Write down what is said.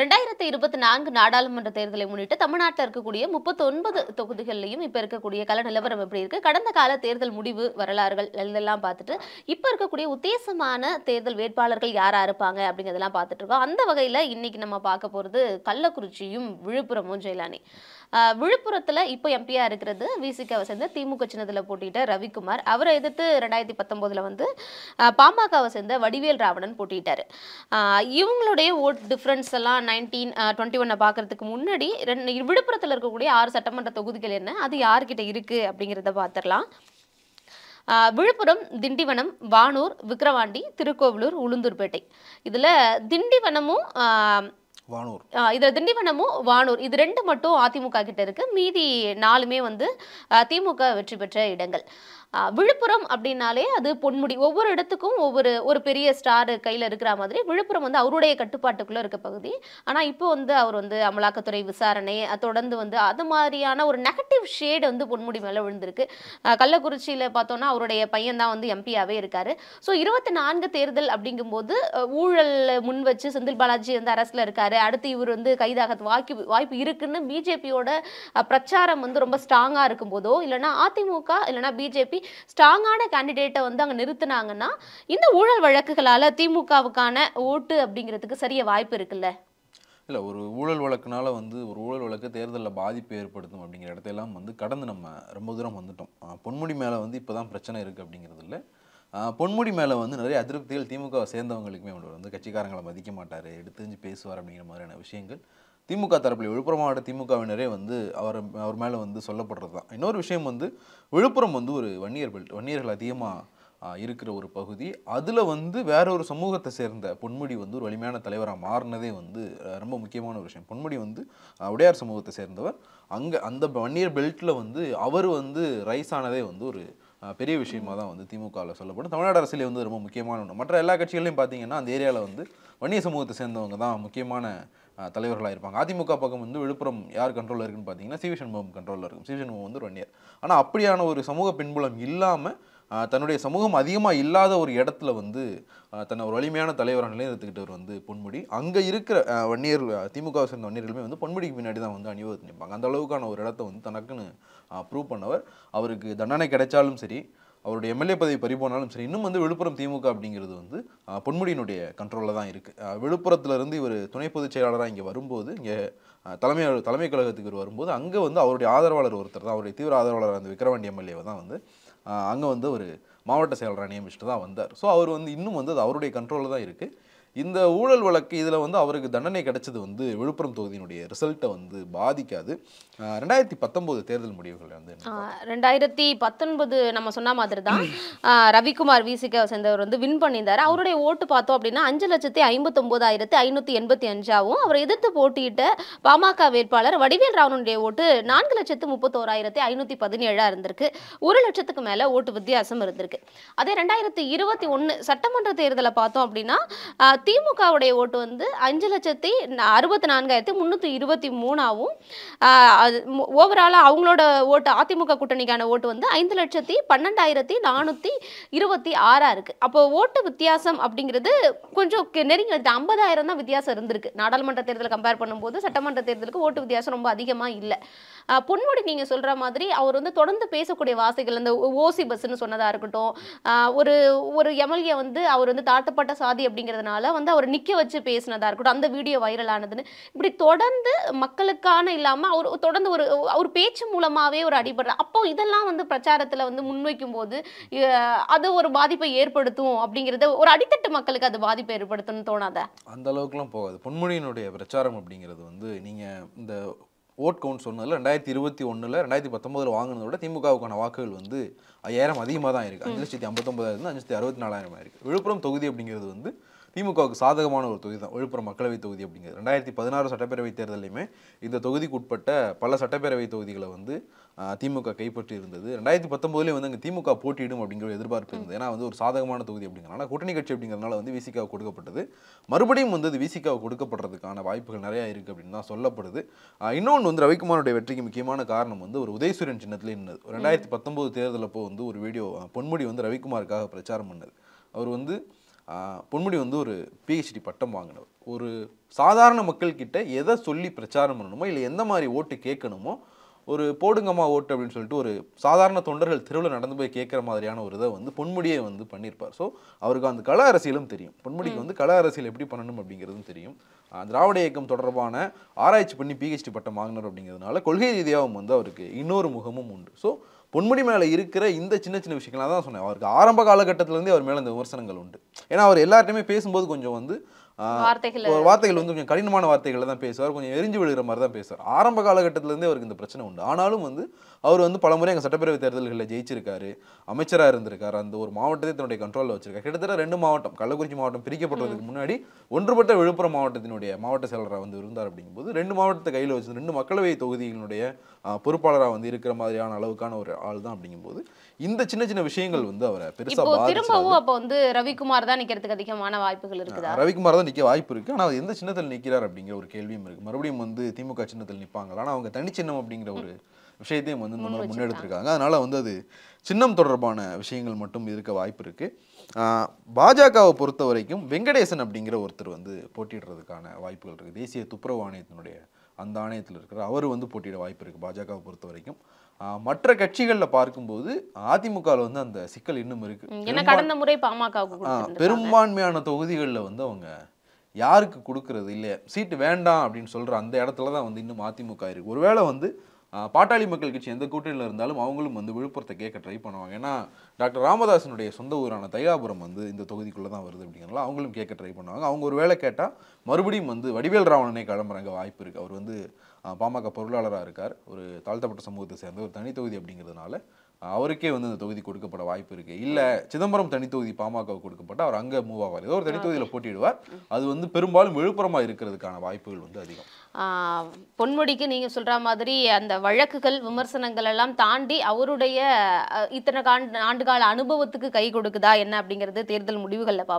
ரெண்டாயிரத்தி இருபத்தி நான்கு நாடாளுமன்ற தேர்தலை முன்னிட்டு தமிழ்நாட்டில் இருக்கக்கூடிய முப்பத்தொன்பது தொகுதிகளிலையும் இப்போ இருக்கக்கூடிய கல நிலவரம் எப்படி இருக்கு கடந்த கால தேர்தல் முடிவு வரலாறுகள் இதெல்லாம் பார்த்துட்டு இப்போ இருக்கக்கூடிய உத்தேசமான தேர்தல் வேட்பாளர்கள் யாராக இருப்பாங்க அப்படிங்கிறதெல்லாம் பார்த்துட்ருக்கோம் அந்த வகையில் இன்னைக்கு நம்ம பார்க்க போகிறது கள்ளக்குறிச்சியும் விழுப்புரமும் ஜெயலானி விழுப்புரத்தில் இப்போ எம்பியாக இருக்கிறது விசிகாவை சேர்ந்த திமுக சின்னத்தில் போட்டியிட்ட ரவிக்குமார் அவரை எதிர்த்து ரெண்டாயிரத்தி பத்தொம்போதில் வந்து பாமகவை சேர்ந்த வடிவேல் ராவணன் போட்டியிட்டார் இவங்களுடைய ஓட் டிஃப்ரென்ஸ் எல்லாம் நைன்டீன் டுவெண்ட்டி ஒன்னை பார்க்குறதுக்கு முன்னாடி ரெண்டு விழுப்புரத்தில் இருக்கக்கூடிய ஆறு சட்டமன்ற தொகுதிகள் என்ன அது யார்கிட்ட இருக்குது அப்படிங்கிறத பார்த்துடலாம் விழுப்புரம் திண்டிவனம் வானூர் விக்கிரவாண்டி திருக்கோவிலூர் உளுந்தூர்பேட்டை இதில் திண்டிவனமும் வானூர் இதில் திண்டிவனமும் வானூர் இது ரெண்டு மட்டும் அதிமுக கிட்ட இருக்கு மீதி நாலுமே வந்து திமுக வெற்றி பெற்ற இடங்கள் விழுப்புரம் அப்படின்னாலே அது பொன்முடி ஒவ்வொரு இடத்துக்கும் ஒவ்வொரு ஒரு பெரிய ஸ்டார் கையில் இருக்கிற மாதிரி விழுப்புரம் வந்து அவருடைய கட்டுப்பாட்டுக்குள்ளே இருக்க பகுதி ஆனால் இப்போ வந்து அவர் வந்து அமலாக்கத்துறை விசாரணை தொடர்ந்து வந்து அது மாதிரியான ஒரு நெகட்டிவ் ஷேடு வந்து பொன்முடி மேலே விழுந்திருக்கு கள்ளக்குறிச்சியில் பார்த்தோன்னா அவருடைய பையன் தான் வந்து எம்பியாகவே இருக்கார் ஸோ இருபத்தி நான்கு தேர்தல் அப்படிங்கும்போது ஊழல் முன் வச்சு செந்தில் பாலாஜி வந்து அரசில் இருக்காரு அடுத்து இவர் வந்து கைதாக வாய்ப்பு வாய்ப்பு இருக்குன்னு பிஜேபியோட பிரச்சாரம் வந்து ரொம்ப ஸ்ட்ராங்காக இருக்கும்போதோ இல்லைனா அதிமுக இல்லைனா பிஜேபி ஸ்ட்ராங்கான கேண்டிடேட்டை வந்து அங்கே நிறுத்தினாங்கன்னா இந்த ஊழல் வழக்குகளால் திமுகவுக்கான ஓட்டு அப்படிங்கிறதுக்கு சரிய வாய்ப்பு இருக்குல்ல இல்லை ஒரு ஊழல் வழக்குனால வந்து ஒரு ஊழல் வழக்கு தேர்தலில் பாதிப்பு ஏற்படுத்தும் அப்படிங்கிற இடத்தையெல்லாம் வந்து கடந்து நம்ம ரொம்ப தூரம் வந்துட்டோம் பொன்முடி மேலே வந்து இப்போ தான் பிரச்சனை இருக்குது அப்படிங்கிறது இல்லை பொன்முடி மேலே வந்து நிறைய அதிருப்திகள் திமுக சேர்ந்தவங்களுக்குமே அவர் வந்து கட்சிக்காரங்களை மதிக்க மாட்டார் எடுத்து பேசுவார் அப்படிங்கிற மாதிரியான விஷயங்கள் திமுக தரப்பில் விழுப்புரம் மாவட்ட திமுகவினரே வந்து அவர் அவர் மேலே வந்து சொல்லப்படுறது தான் இன்னொரு விஷயம் வந்து விழுப்புரம் வந்து ஒரு வன்னியர் பெல்ட் வன்னியர்கள் அதிகமாக இருக்கிற ஒரு பகுதி அதில் வந்து வேற ஒரு சமூகத்தை சேர்ந்த பொன்முடி வந்து ஒரு வலிமையான தலைவராக மாறினதே வந்து ரொம்ப முக்கியமான ஒரு விஷயம் பொன்முடி வந்து உடையார் சமூகத்தை சேர்ந்தவர் அங்கே அந்த வன்னியர் பெல்ட்டில் வந்து அவர் வந்து ரைஸ் ஆனதே வந்து ஒரு பெரிய விஷயமாக தான் வந்து திமுகவில் சொல்லப்படும் தமிழ்நாடு அரசியலே வந்து ரொம்ப முக்கியமான ஒன்று மற்ற எல்லா கட்சிகளையும் பார்த்தீங்கன்னா அந்த ஏரியாவில் வந்து வன்னிய சமூகத்தை சேர்ந்தவங்க தான் முக்கியமான தலைவர்களாக இருப்பாங்க அதிமுக பக்கம் வந்து விழுப்புரம் யார் கண்ட்ரோலில் இருக்குன்னு பார்த்தீங்கன்னா சிவி சண்முகம் கண்ட்ரோலில் இருக்கும் சிவி சண்முகம் வந்து ஒரு வன்னியர் ஆனால் அப்படியான ஒரு சமூக பின்புலம் இல்லாமல் தன்னுடைய சமூகம் அதிகமாக இல்லாத ஒரு இடத்துல வந்து தன்னை ஒரு வலிமையான தலைவராக நிலைநிறுத்திக்கிட்டவர் வந்து பொன்முடி அங்கே இருக்கிற வன்னியர் திமுக சேர்ந்த வன்னியர்களுமே வந்து பொன்முடிக்கு பின்னாடி தான் வந்து அணிவகுத்து நிற்பாங்க அந்த அளவுக்கான ஒரு இடத்த வந்து தனக்குன்னு ப்ரூவ் பண்ணவர் அவருக்கு தண்டனை கிடைச்சாலும் சரி அவருடைய எம்எல்ஏ பதவி பறிபோனாலும் சரி இன்னும் வந்து விழுப்புரம் திமுக அப்படிங்கிறது வந்து பொன்முடியினுடைய கண்ட்ரோலில் தான் இருக்குது விழுப்புரத்துலேருந்து இவர் துணை பொதுச் செயலாளராக இங்கே வரும்போது இங்கே தலைமை தலைமை கழகத்துக்கு வரும்போது அங்கே வந்து அவருடைய ஆதரவாளர் ஒருத்தர் தான் அவருடைய தீவிர ஆதரவாளர் அந்த விக்ரவாண்டி எம்எல்ஏவை தான் வந்து அங்கே வந்து ஒரு மாவட்ட செயலராக நியமிச்சுட்டு தான் வந்தார் ஸோ அவர் வந்து இன்னும் வந்து அது அவருடைய கண்ட்ரோலில் தான் இருக்குது இந்த ஊழல் வழக்கு இதில் வந்து அவருக்கு தண்டனை கிடைச்சது வந்து விழுப்புரம் தொகுதியினுடைய ரிசல்ட்டை வந்து பாதிக்காது ரெண்டாயிரத்தி பத்தொம்போது தேர்தல் முடிவுகள் வந்து ரெண்டாயிரத்தி பத்தொன்பது நம்ம சொன்ன மாதிரி தான் ரவிக்குமார் வீசிக்க சேர்ந்தவர் வந்து வின் பண்ணியிருந்தார் அவருடைய ஓட்டு பார்த்தோம் அப்படின்னா அஞ்சு லட்சத்தி ஐம்பத்தொம்போதாயிரத்தி ஐநூற்றி எண்பத்தி அஞ்சாவும் அவர் எதிர்த்து போட்டியிட்ட பாமக வேட்பாளர் வடிவேல் ராவனுடைய ஓட்டு நான்கு லட்சத்து முப்பத்தோராயிரத்தி ஐநூற்றி பதினேழாக இருந்திருக்கு ஒரு லட்சத்துக்கு மேலே ஓட்டு வித்தியாசம் இருந்திருக்கு அதே ரெண்டாயிரத்தி இருபத்தி ஒன்று சட்டமன்ற தேர்தலை பார்த்தோம் அப்படின்னா திமுகவுடைய ஓட்டு வந்து அஞ்சு லட்சத்தி அறுபத்தி நான்காயிரத்தி முந்நூற்றி இருபத்தி மூணாவும் ஓவராலாக அவங்களோட ஓட்டு அதிமுக கூட்டணிக்கான ஓட்டு வந்து ஐந்து லட்சத்தி பன்னெண்டாயிரத்தி நானூற்றி இருபத்தி ஆறாக இருக்குது அப்போ ஓட்டு வித்தியாசம் அப்படிங்கிறது கொஞ்சம் நெருங்கி வருது ஐம்பதாயிரம் தான் வித்தியாசம் இருந்திருக்கு நாடாளுமன்ற தேர்தல் கம்பேர் பண்ணும்போது சட்டமன்ற தேர்தலுக்கு ஓட்டு வித்தியாசம் ரொம்ப அதிகமாக இல்லை பொன்முடி நீங்கள் சொல்கிற மாதிரி அவர் வந்து தொடர்ந்து பேசக்கூடிய வாசிகள் இந்த ஓசி பஸ்ன்னு சொன்னதாக இருக்கட்டும் ஒரு ஒரு எம்எல்ஏ வந்து அவர் வந்து தாழ்த்தப்பட்ட சாதி அப்படிங்கிறதுனால வந்து அவர் நிற்க வச்சு பேசினதாக இருக்கட்டும் அந்த வீடியோ வைரல் ஆனதுன்னு இப்படி தொடர்ந்து மக்களுக்கான இல்லாமல் அவர் தொடர்ந்து ஒரு அவர் பேச்சு மூலமாகவே ஒரு அடிபடுற அப்போ இதெல்லாம் வந்து பிரச்சாரத்தில் வந்து முன்வைக்கும் போது அது ஒரு பாதிப்பை ஏற்படுத்தும் அப்படிங்கிறத ஒரு அடித்தட்டு மக்களுக்கு அது பாதிப்பை ஏற்படுத்தும்னு தோணாத அந்த அளவுக்குலாம் போகாது பொன்மொழியினுடைய பிரச்சாரம் அப்படிங்கிறது வந்து நீங்கள் இந்த ஓட் கவுண்ட் சொன்னதில் ரெண்டாயிரத்தி இருபத்தி ஒன்றில் ரெண்டாயிரத்தி பத்தொம்பதில் வாங்கினதை விட திமுகவுக்கான வாக்குகள் வந்து ஐயாயிரம் அதிகமாக தான் இருக்குது அஞ்சு லட்சத்தி ஐம்பத்தொம்பதாயிரம் அஞ்சு லட்சத்தி அறுபத்தி நாலாயிரமாயிருக்கு இருக்குது விழுப்புரம் தொகுதி அப்படிங்கிறது வந்து திமுகவுக்கு சாதகமான ஒரு தொகுதி தான் விழுப்புரம் மக்களவை தொகுதி அப்படிங்கிறது ரெண்டாயிரத்தி பதினாறு சட்டப்பேரவை தேர்தலையுமே இந்த தொகுதிக்கு உட்பட்ட பல சட்டப்பேரவை தொகுதிகளை வந்து திமுக கைப்பற்றி இருந்தது ரெண்டாயிரத்தி பத்தொம்போதுலேயே வந்து அங்கே திமுக போட்டியிடும் அப்படிங்கிற எதிர்பார்ப்பு இருந்தது ஏன்னா வந்து ஒரு சாதகமான தொகுதி அப்படிங்கிறனால கூட்டணி கட்சி அப்படிங்கிறனால வந்து விசிகாவை கொடுக்கப்பட்டது மறுபடியும் வந்து அது விசிகாவை கொடுக்கப்படுறதுக்கான வாய்ப்புகள் நிறையா இருக்குது அப்படின்னு தான் சொல்லப்படுது இன்னொன்று வந்து ரவிக்குமாரோடைய வெற்றிக்கு முக்கியமான காரணம் வந்து ஒரு உதயசூரியன் சின்னத்தில் இருந்தது ரெண்டாயிரத்தி பத்தொம்போது தேர்தலப்போ வந்து ஒரு வீடியோ பொன்முடி வந்து ரவிக்குமாருக்காக பிரச்சாரம் பண்ணது அவர் வந்து பொன்முடி வந்து ஒரு பிஹெச்டி பட்டம் வாங்கினவர் ஒரு சாதாரண மக்கள்கிட்ட எதை சொல்லி பிரச்சாரம் பண்ணணுமோ இல்லை எந்த மாதிரி ஓட்டு கேட்கணுமோ ஒரு போடுங்கம்மா ஓட்டு அப்படின்னு சொல்லிட்டு ஒரு சாதாரண தொண்டர்கள் தெருவில் நடந்து போய் கேட்குற மாதிரியான ஒரு இதை வந்து பொன்முடியே வந்து பண்ணியிருப்பார் ஸோ அவருக்கு அந்த கல அரசியலும் தெரியும் பொன்முடிக்கு வந்து கல அரசியல் எப்படி பண்ணணும் அப்படிங்கிறதும் தெரியும் திராவிட இயக்கம் தொடர்பான ஆராய்ச்சி பண்ணி பிஹெச்டி பட்டம் வாங்கினார் அப்படிங்கிறதுனால கொள்கை ரீதியாகவும் வந்து அவருக்கு இன்னொரு முகமும் உண்டு ஸோ பொன்முடி மேலே இருக்கிற இந்த சின்ன சின்ன விஷயங்கள்லாம் தான் சொன்னேன் அவருக்கு ஆரம்ப காலகட்டத்திலேருந்தே அவர் மேலே இந்த விமர்சனங்கள் உண்டு ஏன்னா அவர் எல்லார்ட்டையுமே பேசும்போது கொஞ்சம் வந்து வார்த்தைகள் வந்து கொஞ்சம் கடினமான வார்த்தைகளை தான் பேசுவார் கொஞ்சம் எரிஞ்சு விழுகிற மாதிரி தான் பேசுவார் ஆரம்ப காலகட்டத்திலேருந்தே அவருக்கு இந்த பிரச்சனை உண்டு ஆனாலும் வந்து அவர் வந்து பலமுறை எங்கள் சட்டப்பேரவை தேர்தல்களில் ஜெயிச்சிருக்காரு அமைச்சராக இருந்திருக்காரு அந்த ஒரு மாவட்டத்தை தன்னுடைய கண்ட்ரோலில் வச்சிருக்காரு கிட்டத்தட்ட ரெண்டு மாவட்டம் கள்ளக்குறிச்சி மாவட்டம் பிரிக்கப்பட்டதுக்கு முன்னாடி ஒன்றுபட்ட விழுப்புரம் மாவட்டத்தினுடைய மாவட்ட செயலராக வந்து இருந்தார் அப்படிங்கும்போது ரெண்டு மாவட்டத்தை கையில் வச்சு ரெண்டு மக்களவை தொகுதிகளினுடைய பொறுப்பாளராக வந்து இருக்கிற மாதிரியான அளவுக்கான ஒரு ஆள் தான் அப்படிங்கும்போது இந்த சின்ன சின்ன விஷயங்கள் வந்து அவரை பெருசாக திரும்பவும் அப்போ வந்து ரவிக்குமார் தான் நிற்கிறதுக்கு அதிகமான வாய்ப்புகள் இருக்குது ரவிக்குமார் சின்னத்தில் நிற்க வாய்ப்பு இருக்குது ஆனால் எந்த சின்னத்தில் நிற்கிறார் அப்படிங்கிற ஒரு கேள்வியும் இருக்குது மறுபடியும் வந்து திமுக சின்னத்தில் நிற்பாங்க ஆனால் அவங்க தனிச்சின்னம் அப்படிங்கிற ஒரு விஷயத்தையும் வந்து இந்த முன்னெடுத்துருக்காங்க முன்னெடுத்திருக்காங்க அதனால் வந்து அது சின்னம் தொடர்பான விஷயங்கள் மட்டும் இருக்க வாய்ப்பு இருக்குது பாஜகவை பொறுத்த வரைக்கும் வெங்கடேசன் அப்படிங்கிற ஒருத்தர் வந்து போட்டிடுறதுக்கான வாய்ப்புகள் இருக்குது தேசிய துப்புரவு ஆணையத்தினுடைய அந்த ஆணையத்தில் இருக்கிற அவர் வந்து போட்டியிட வாய்ப்பு இருக்குது பாஜகவை பொறுத்த வரைக்கும் மற்ற கட்சிகளில் பார்க்கும்போது அதிமுகவில் வந்து அந்த சிக்கல் இன்னும் இருக்கு பெரும்பான்மையான தொகுதிகளில் வந்து அவங்க யாருக்கு கொடுக்கறது இல்லையா சீட்டு வேண்டாம் அப்படின்னு சொல்கிற அந்த இடத்துல தான் வந்து இன்னும் அதிமுக இருக்குது ஒருவேளை வந்து பாட்டாளி மக்கள் கட்சி எந்த கூட்டணியில் இருந்தாலும் அவங்களும் வந்து விழுப்புரத்தை கேட்க ட்ரை பண்ணுவாங்க ஏன்னா டாக்டர் ராமதாசனுடைய சொந்த ஊரான தைலாபுரம் வந்து இந்த தொகுதிக்குள்ளே தான் வருது அப்படிங்கிறனால அவங்களும் கேட்க ட்ரை பண்ணுவாங்க அவங்க ஒரு வேலை கேட்டால் மறுபடியும் வந்து வடிவேல் ராவணனை கிளம்புறாங்க வாய்ப்பு இருக்குது அவர் வந்து பாமக பொருளாளராக இருக்கார் ஒரு தாழ்த்தப்பட்ட சமூகத்தை சேர்ந்த ஒரு தனி தொகுதி அப்படிங்கிறதுனால அவருக்கே வந்து இந்த தொகுதி கொடுக்கப்பட வாய்ப்பு இருக்குது இல்லை சிதம்பரம் தனித்தொகுதி பாமக கொடுக்கப்பட்ட அவர் அங்கே மூவ் ஆவார் ஏதோ ஒரு தொகுதியில போட்டிடுவார் அது வந்து பெரும்பாலும் விழுப்புரமா இருக்கிறதுக்கான வாய்ப்புகள் வந்து அதிகம் பொன்முடிக்கு நீங்கள் சொல்ற மாதிரி அந்த வழக்குகள் விமர்சனங்கள் எல்லாம் தாண்டி அவருடைய இத்தனை ஆண்டு ஆண்டுகால அனுபவத்துக்கு கை கொடுக்குதா என்ன அப்படிங்கிறது தேர்தல் முடிவுகள்ல பார்ப்போம்